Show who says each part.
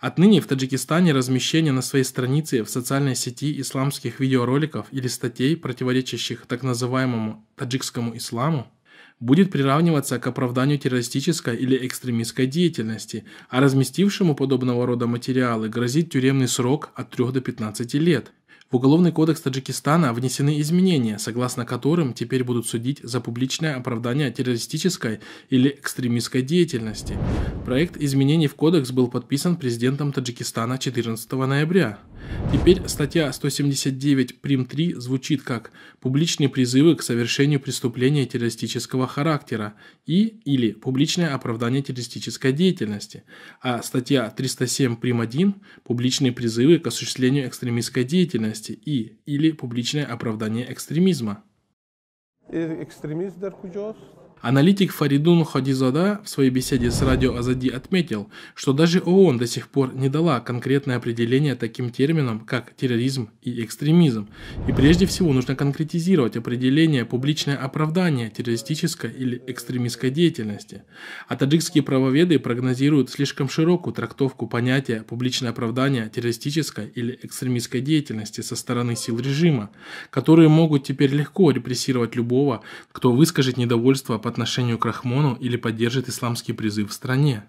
Speaker 1: Отныне в Таджикистане размещение на своей странице в социальной сети исламских видеороликов или статей, противоречащих так называемому таджикскому исламу, будет приравниваться к оправданию террористической или экстремистской деятельности, а разместившему подобного рода материалы грозит тюремный срок от 3 до 15 лет – в Уголовный кодекс Таджикистана внесены изменения, согласно которым теперь будут судить за публичное оправдание террористической или экстремистской деятельности. Проект изменений в кодекс был подписан президентом Таджикистана 14 ноября. Теперь статья 179 прим 3 звучит как «публичные призывы к совершению преступления террористического характера» и или «публичное оправдание террористической деятельности», а статья 307 прим 1 «публичные призывы к осуществлению экстремистской деятельности» и или «публичное оправдание экстремизма».
Speaker 2: Э, Экстремизм
Speaker 1: Аналитик Фаридун Хадизада в своей беседе с радио Азади отметил, что даже ООН до сих пор не дала конкретное определение таким терминам, как терроризм и экстремизм. И прежде всего нужно конкретизировать определение публичное оправдание террористической или экстремистской деятельности. А таджикские правоведы прогнозируют слишком широкую трактовку понятия публичное оправдание террористической или экстремистской деятельности со стороны сил режима, которые могут теперь легко репрессировать любого, кто выскажет недовольство по отношению к Рахмону или поддержит исламский призыв в стране.